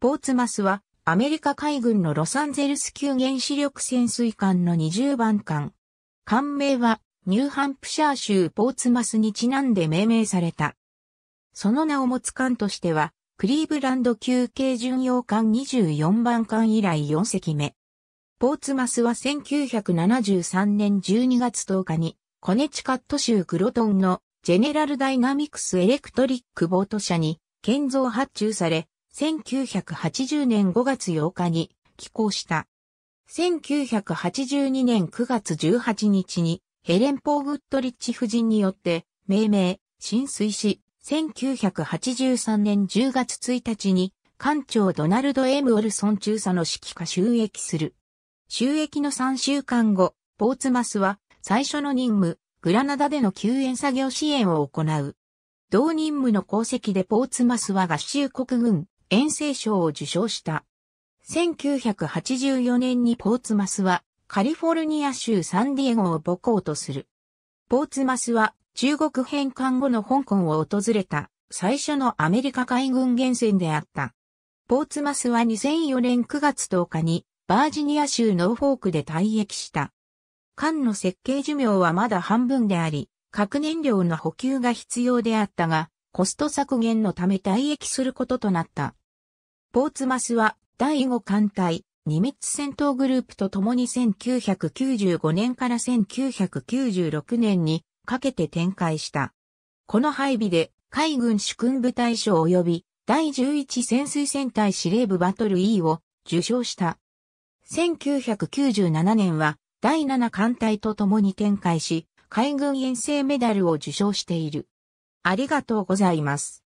ポーツマスは、アメリカ海軍のロサンゼルス級原子力潜水艦の20番艦。艦名は、ニューハンプシャー州ポーツマスにちなんで命名された。その名を持つ艦としては、クリーブランド級軽巡洋艦24番艦以来4隻目。ポーツマスは1973年12月10日に、コネチカット州クロトンのジェネラルダイナミクスエレクトリックボート社に建造発注され、1980年5月8日に寄港した。1982年9月18日にヘレン・ポー・グッドリッチ夫人によって命名、浸水し、1983年10月1日に艦長ドナルド・エム・オルソン中佐の指揮下収益する。収益の3週間後、ポーツマスは最初の任務、グラナダでの救援作業支援を行う。同任務の功績でポーツマスは合衆国軍遠征賞を受賞した。1984年にポーツマスはカリフォルニア州サンディエゴを母校とする。ポーツマスは中国返還後の香港を訪れた最初のアメリカ海軍原戦であった。ポーツマスは2004年9月10日にバージニア州ノーフォークで退役した。艦の設計寿命はまだ半分であり、核燃料の補給が必要であったが、コスト削減のため退役することとなった。ポーツマスは第5艦隊、ニミッツ戦闘グループと共に1995年から1996年にかけて展開した。この配備で海軍主君部隊賞及び第11潜水戦隊司令部バトル E を受賞した。1997年は第7艦隊と共に展開し、海軍遠征メダルを受賞している。ありがとうございます。